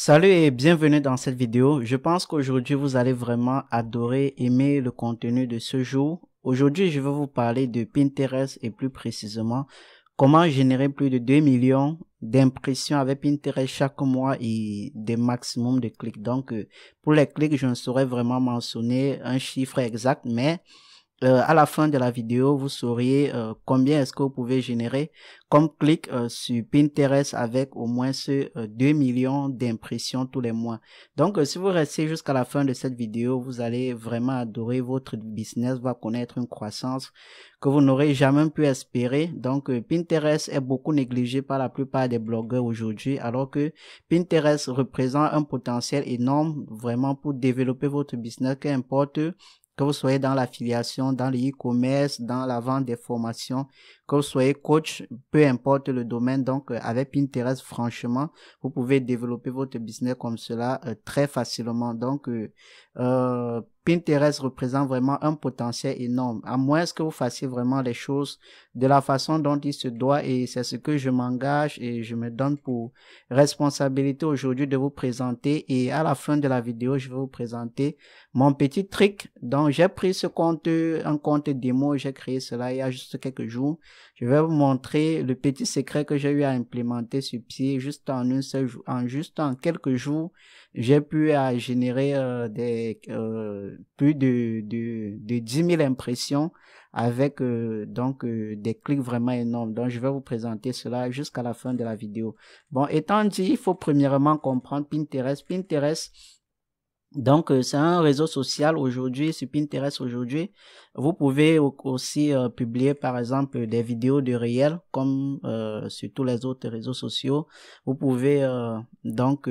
Salut et bienvenue dans cette vidéo. Je pense qu'aujourd'hui vous allez vraiment adorer, aimer le contenu de ce jour. Aujourd'hui je vais vous parler de Pinterest et plus précisément comment générer plus de 2 millions d'impressions avec Pinterest chaque mois et des maximums de clics. Donc euh, pour les clics je ne saurais vraiment mentionner un chiffre exact mais euh, à la fin de la vidéo, vous sauriez euh, combien est-ce que vous pouvez générer comme clic euh, sur Pinterest avec au moins ce 2 millions d'impressions tous les mois. Donc, si vous restez jusqu'à la fin de cette vidéo, vous allez vraiment adorer votre business, va connaître une croissance que vous n'aurez jamais pu espérer. Donc, Pinterest est beaucoup négligé par la plupart des blogueurs aujourd'hui, alors que Pinterest représente un potentiel énorme vraiment pour développer votre business, qu'importe que vous soyez dans l'affiliation, dans le commerce dans la vente des formations, que vous soyez coach, peu importe le domaine. Donc, euh, avec Pinterest, franchement, vous pouvez développer votre business comme cela euh, très facilement. Donc, euh, euh, Pinterest représente vraiment un potentiel énorme, à moins que vous fassiez vraiment les choses de la façon dont il se doit. Et c'est ce que je m'engage et je me donne pour responsabilité aujourd'hui de vous présenter. Et à la fin de la vidéo, je vais vous présenter mon petit trick. Donc, j'ai pris ce compte, un compte démo, j'ai créé cela il y a juste quelques jours. Je vais vous montrer le petit secret que j'ai eu à implémenter sur pied juste en une seule en juste en quelques jours, j'ai pu à euh, générer euh, des euh, plus de, de 10 000 impressions avec donc des clics vraiment énormes. Donc je vais vous présenter cela jusqu'à la fin de la vidéo. Bon, étant dit, il faut premièrement comprendre Pinterest. Pinterest donc, c'est un réseau social aujourd'hui, C'est Pinterest aujourd'hui. Vous pouvez aussi euh, publier par exemple des vidéos de réel comme euh, sur tous les autres réseaux sociaux. Vous pouvez euh, donc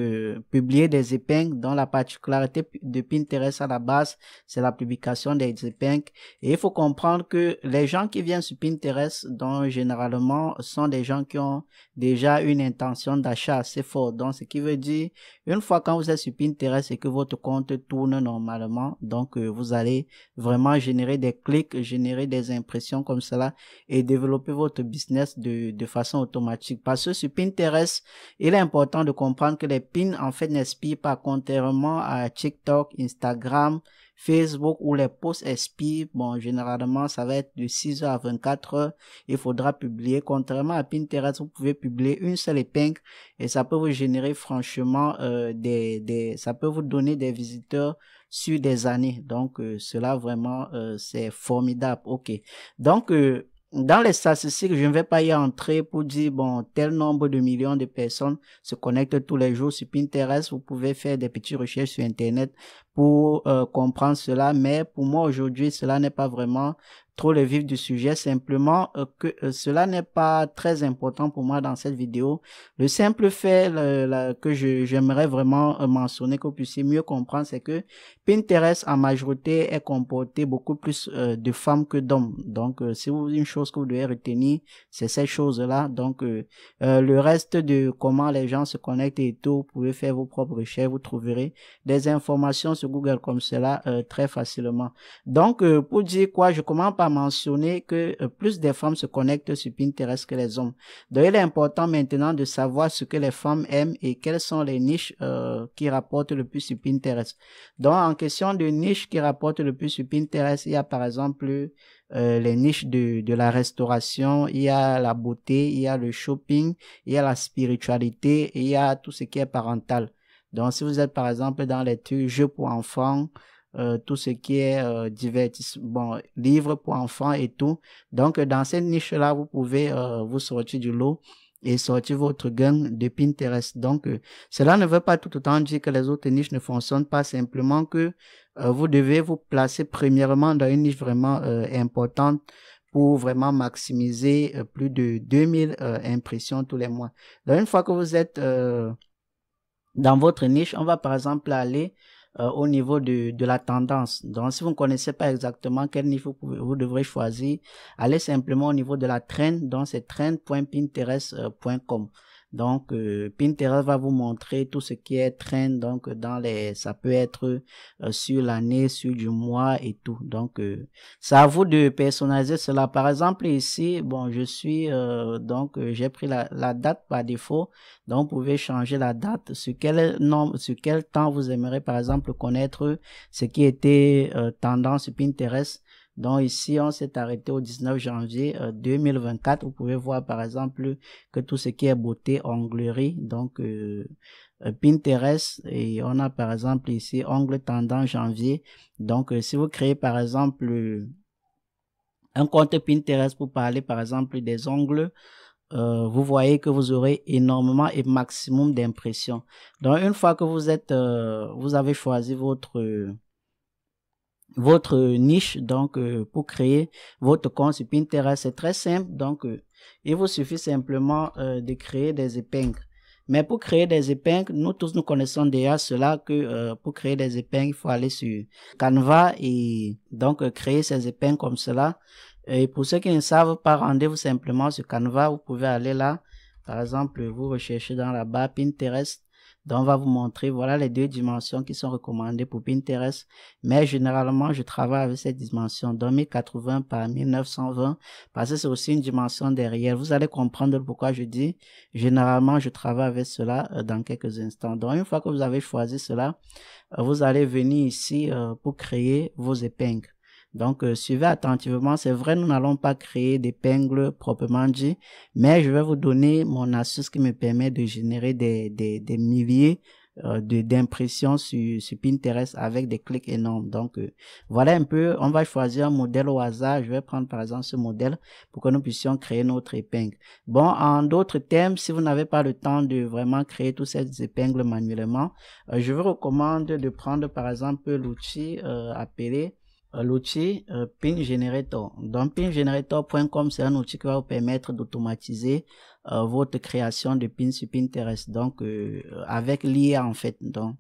publier des épingles dont la particularité de Pinterest à la base, c'est la publication des épingles. Et il faut comprendre que les gens qui viennent sur Pinterest, dont généralement sont des gens qui ont déjà une intention d'achat assez forte. Donc ce qui veut dire, une fois quand vous êtes sur Pinterest et que votre compte tourne normalement, donc vous allez vraiment générer des cliquez générer des impressions comme cela et développer votre business de, façon automatique. Parce que sur Pinterest, il est important de comprendre que les pins en fait n'inspirent pas contrairement à TikTok, Instagram, Facebook ou les posts expirent, bon, généralement, ça va être de 6h à 24h. Il faudra publier. Contrairement à Pinterest, vous pouvez publier une seule épingle et ça peut vous générer franchement euh, des, des, ça peut vous donner des visiteurs sur des années. Donc, euh, cela vraiment, euh, c'est formidable. OK. Donc, dans les statistiques, je ne vais pas y entrer pour dire, bon, tel nombre de millions de personnes se connectent tous les jours sur Pinterest. Vous pouvez faire des petites recherches sur Internet pour euh, comprendre cela, mais pour moi aujourd'hui, cela n'est pas vraiment trop le vif du sujet, simplement euh, que euh, cela n'est pas très important pour moi dans cette vidéo. Le simple fait la, que j'aimerais vraiment mentionner, que vous puissiez mieux comprendre, c'est que Pinterest en majorité est comporté beaucoup plus de femmes que d'hommes. Donc, si vous une chose que vous devez retenir, c'est cette chose-là. Donc, le reste de comment les gens se connectent et tout, vous pouvez faire vos propres recherches, vous trouverez des informations sur Google comme cela euh, très facilement. Donc, euh, pour dire quoi, je commence par mentionner que euh, plus des femmes se connectent sur Pinterest que les hommes. Donc, il est important maintenant de savoir ce que les femmes aiment et quelles sont les niches qui rapportent le plus sur Pinterest. Donc, en question de niches qui rapportent le plus sur Pinterest, il y a par exemple les niches de, la restauration, il y a la beauté, il y a le shopping, il y a la spiritualité, il y a tout ce qui est parental. Donc, si vous êtes par exemple dans les jeux pour enfants, euh, tout ce qui est euh, divertissement, bon, livres pour enfants et tout. Donc, euh, dans cette niche-là, vous pouvez vous sortir du lot et sortir votre gain de Pinterest. Donc, cela ne veut pas tout autant dire que les autres niches ne fonctionnent pas, simplement que vous devez vous placer premièrement dans une niche vraiment importante pour vraiment maximiser plus de 2000 impressions tous les mois. Donc, une fois que vous êtes dans votre niche, on va par exemple aller euh, au niveau de, de la tendance. Donc, si vous ne connaissez pas exactement quel niveau vous, devrez choisir, allez simplement au niveau de la trend. Donc, c'est trend.pinterest.com. Donc, euh, Pinterest va vous montrer tout ce qui est train. Donc, dans les, ça peut être euh, sur l'année, sur du mois et tout. Donc, euh, c'est à vous de personnaliser cela. Par exemple, ici, bon, je suis, donc, j'ai pris la, la, date par défaut. Donc, vous pouvez changer la date. Sur quel nombre, sur quel temps vous aimeriez, par exemple, connaître ce qui était tendance sur Pinterest. Donc ici, on s'est arrêté au 19 janvier 2024. Euh, vous pouvez voir par exemple que tout ce qui est beauté, onglerie, donc euh, euh, Pinterest, et on a par exemple ici ongle tendance janvier. Donc si vous créez par exemple un compte Pinterest pour parler par exemple des ongles, vous voyez que vous aurez énormément et maximum d'impressions. Donc une fois que vous êtes, vous avez choisi votre votre niche donc euh, pour créer votre compte sur Pinterest c'est très simple donc euh, il vous suffit simplement euh, de créer des épingles mais pour créer des épingles nous tous nous connaissons déjà cela que pour créer des épingles il faut aller sur Canva et donc créer ces épingles comme cela et pour ceux qui ne savent pas rendez-vous simplement sur Canva vous pouvez aller là par exemple vous recherchez dans la barre Pinterest donc, on va vous montrer, voilà les deux dimensions qui sont recommandées pour Pinterest. Mais généralement, je travaille avec cette dimension, 2080 1080 par 1920, parce que c'est aussi une dimension derrière. Vous allez comprendre pourquoi je dis, généralement, je travaille avec cela euh, dans quelques instants. Donc, une fois que vous avez choisi cela, euh, vous allez venir ici euh, pour créer vos épingles. Donc, euh, suivez attentivement. C'est vrai, nous n'allons pas créer des proprement dit, mais je vais vous donner mon astuce qui me permet de générer des, milliers euh, d'impressions sur, Pinterest avec des clics énormes. Donc, euh, voilà un peu. On va choisir un modèle au hasard. Je vais prendre par exemple ce modèle pour que nous puissions créer notre épingle. Bon, en d'autres termes, si vous n'avez pas le temps de vraiment créer toutes ces épingles manuellement, je vous recommande de prendre par exemple l'outil appelé l'outil Pin Generator. Donc pingenerator.com, c'est un outil qui va vous permettre d'automatiser euh, votre création de pins sur Pinterest. Donc euh, avec l'IA en fait. Donc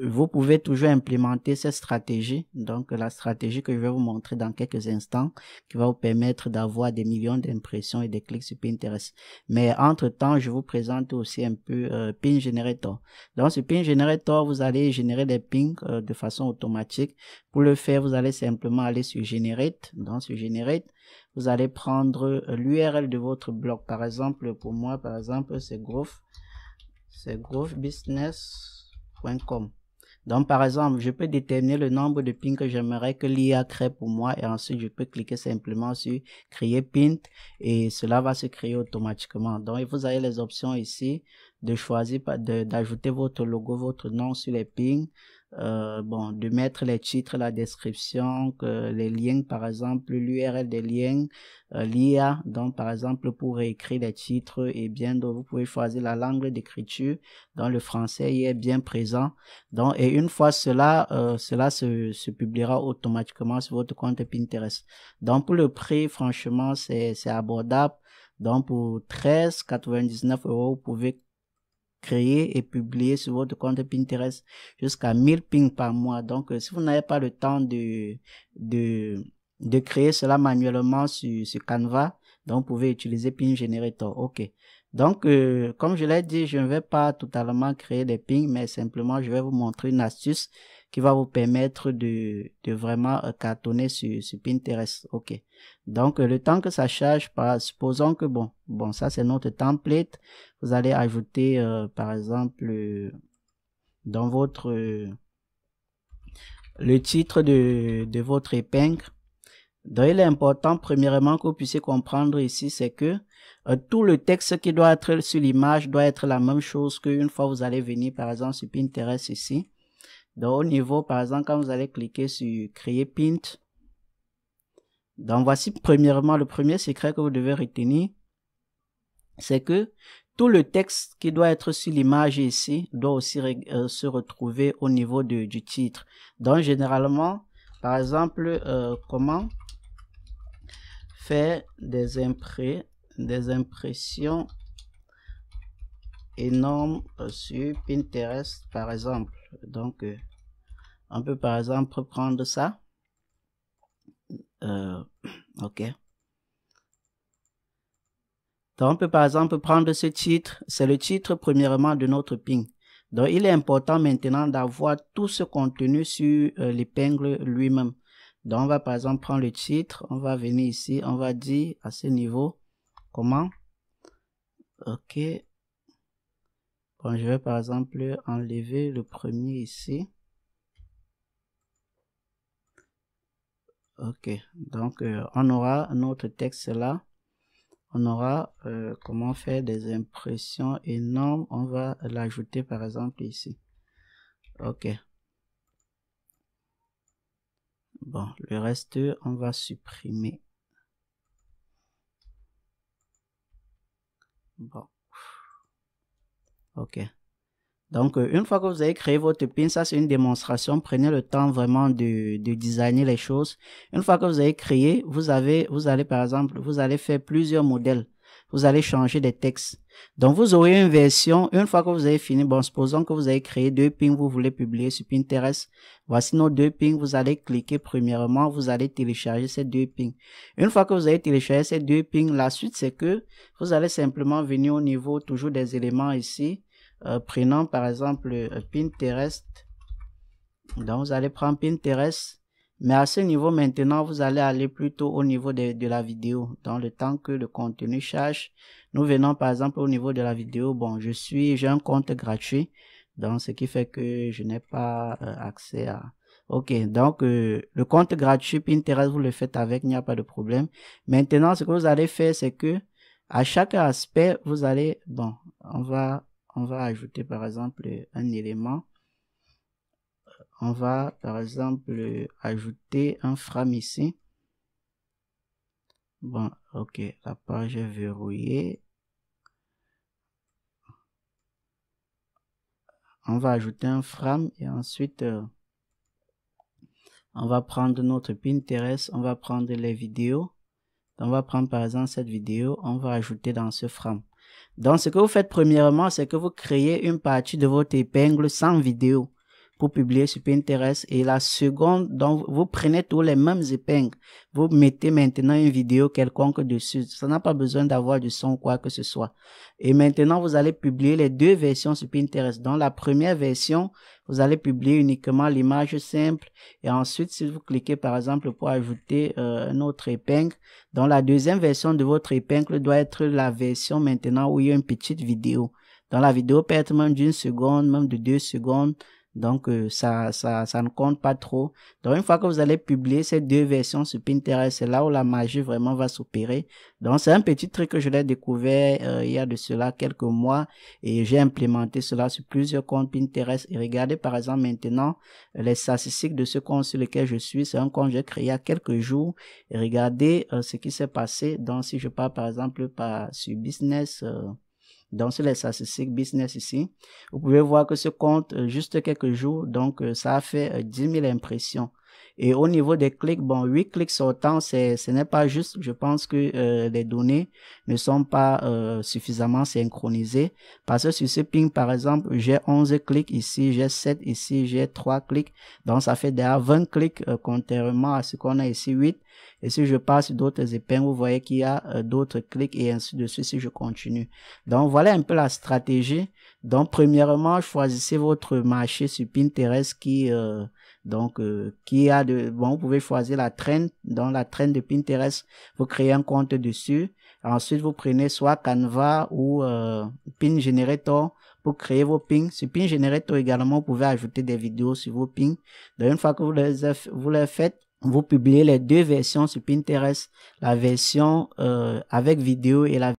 vous pouvez toujours implémenter cette stratégie, donc la stratégie que je vais vous montrer dans quelques instants, qui va vous permettre d'avoir des millions d'impressions et des clics sur Pinterest. Mais entre-temps, je vous présente aussi un peu euh, Pin Generator. Dans ce Pin Generator, vous allez générer des pings euh, de façon automatique. Pour le faire, vous allez simplement aller sur Generate, dans ce Generate, vous allez prendre euh, l'URL de votre blog. Par exemple, pour moi, par exemple, c'est c'est growthbusiness.com donc, par exemple, je peux déterminer le nombre de pins que j'aimerais que l'IA crée pour moi et ensuite je peux cliquer simplement sur créer pin et cela va se créer automatiquement. Donc, vous avez les options ici de choisir d'ajouter votre logo, votre nom sur les pins, euh, bon, de mettre les titres, la description, que les liens, par exemple, l'URL des liens, euh, l'IA. Donc, par exemple, pour écrire les titres, et bien, donc, vous pouvez choisir la langue d'écriture. Dans le français, est bien présent. Donc, et une fois cela, euh, cela se, se, publiera automatiquement sur votre compte Pinterest. Donc, pour le prix, franchement, c'est abordable. Donc, pour 13,99 euros, vous pouvez créer et publier sur votre compte Pinterest jusqu'à 1000 pings par mois. Donc, euh, si vous n'avez pas le temps de, de, de créer cela manuellement sur, sur Canva, donc vous pouvez utiliser Ping Generator. OK. Donc, euh, comme je l'ai dit, je ne vais pas totalement créer des pings, mais simplement, je vais vous montrer une astuce qui va vous permettre de, de vraiment euh, cartonner sur, sur Pinterest. OK. Donc, euh, le temps que ça charge, par, supposons que, bon, bon, ça c'est notre template. Vous allez ajouter, euh, par exemple, dans votre, le titre de, de votre épingle. Donc, il est important, premièrement, que vous puissiez comprendre ici, c'est que tout le texte qui doit être sur l'image doit être la même chose qu'une fois vous allez venir, par exemple, sur Pinterest ici. Donc, au niveau, par exemple, quand vous allez cliquer sur Créer Pint, donc voici premièrement le premier secret que vous devez retenir, c'est que tout le texte qui doit être sur l'image ici doit aussi euh, se retrouver au niveau du titre. Donc généralement, par exemple, euh, comment faire des des impressions énormes sur Pinterest, par exemple. Donc, euh, on peut par exemple prendre ça. Euh, ok. Donc, on peut par exemple prendre ce titre. C'est le titre premièrement de notre ping. Donc, il est important maintenant d'avoir tout ce contenu sur euh, l'épingle lui-même. Donc, on va par exemple prendre le titre. On va venir ici. On va dire à ce niveau comment. Ok. Bon, je vais par exemple enlever le premier ici. Ok, donc euh, on aura notre texte là. On aura euh, comment faire des impressions énormes. On va l'ajouter par exemple ici. Ok. Bon, le reste, on va supprimer. Bon. OK. Donc, euh, une fois que vous avez créé votre pin, ça c'est une démonstration. Prenez le temps vraiment de, de designer les choses. Une fois que vous avez créé, vous avez, vous allez par exemple, vous allez faire plusieurs modèles vous allez changer des textes. Donc, vous aurez une version, une fois que vous avez fini, bon, supposons que vous avez créé deux pings, vous voulez publier sur Pinterest. Voici nos deux pings, vous allez cliquer premièrement, vous allez télécharger ces deux pings. Une fois que vous avez téléchargé ces deux pings, la suite, c'est que vous allez simplement venir au niveau toujours des éléments ici. Euh, prenons par exemple Pinterest. Donc, vous allez prendre Pinterest. Mais à ce niveau maintenant, vous allez aller plutôt au niveau de, de la vidéo. Dans le temps que le contenu charge, nous venons par exemple au niveau de la vidéo. Bon, je suis, j'ai un compte gratuit. Donc, ce qui fait que je n'ai pas euh, accès à... Ok, donc euh, le compte gratuit Pinterest, vous le faites avec, il n'y a pas de problème. Maintenant, ce que vous allez faire, c'est que à chaque aspect, vous allez... Bon, on va, on va ajouter par exemple un élément on va par exemple ajouter un frame ici. Bon, ok, la page est verrouillée. On va ajouter un frame et ensuite euh, on va prendre notre Pinterest, on va prendre les vidéos. On va prendre par exemple cette vidéo, on va ajouter dans ce frame. Donc ce que vous faites premièrement, c'est que vous créez une partie de votre épingle sans vidéo publier sur Pinterest. Et la seconde, donc, vous prenez tous les mêmes épingles. Vous mettez maintenant une vidéo quelconque dessus. Ça n'a pas besoin d'avoir du son, quoi que ce soit. Et maintenant, vous allez publier les deux versions sur Pinterest. Dans la première version, vous allez publier uniquement l'image simple. Et ensuite, si vous cliquez, par exemple, pour ajouter euh, un autre épingle, dans la deuxième version de votre épingle doit être la version maintenant où il y a une petite vidéo. Dans la vidéo peut être même d'une seconde, même de deux secondes. Donc, euh, ça, ça, ça ne compte pas trop. Donc, une fois que vous allez publier ces deux versions sur Pinterest, c'est là où la magie vraiment va s'opérer. Donc, c'est un petit truc que je l'ai découvert euh, il y a de cela quelques mois et j'ai implémenté cela sur plusieurs comptes Pinterest. Et regardez, par exemple, maintenant, les statistiques de ce compte sur lequel je suis. C'est un compte que j'ai créé il y a quelques jours. Et regardez euh, ce qui s'est passé. Donc, si je pars, par exemple, par, sur business, donc, c'est les statistiques business ici, vous pouvez voir que ce compte, euh, juste quelques jours, donc, euh, ça a fait 10 euh, 000 impressions. Et au niveau des clics, bon, 8 clics c'est ce n'est pas juste. Je pense que euh, les données ne sont pas euh, suffisamment synchronisées. Parce que sur ce ping, par exemple, j'ai 11 clics ici, j'ai 7 ici, j'ai 3 clics. Donc, ça fait déjà 20 clics euh, contrairement à ce qu'on a ici, 8. Et si je passe d'autres épingles, vous voyez qu'il y a d'autres clics et ainsi de suite si je continue. Donc, voilà un peu la stratégie. Donc, premièrement, choisissez votre marché sur Pinterest qui... Donc, euh, qui a de, bon, vous pouvez choisir la traîne. Dans la traîne de Pinterest, vous créez un compte dessus. Ensuite, vous prenez soit Canva ou euh, Pin Generator pour créer vos pings. Sur Pin Generator également, vous pouvez ajouter des vidéos sur vos pings. Donc, une fois que vous les, vous les faites, vous publiez les deux versions sur Pinterest, la version euh, avec vidéo et la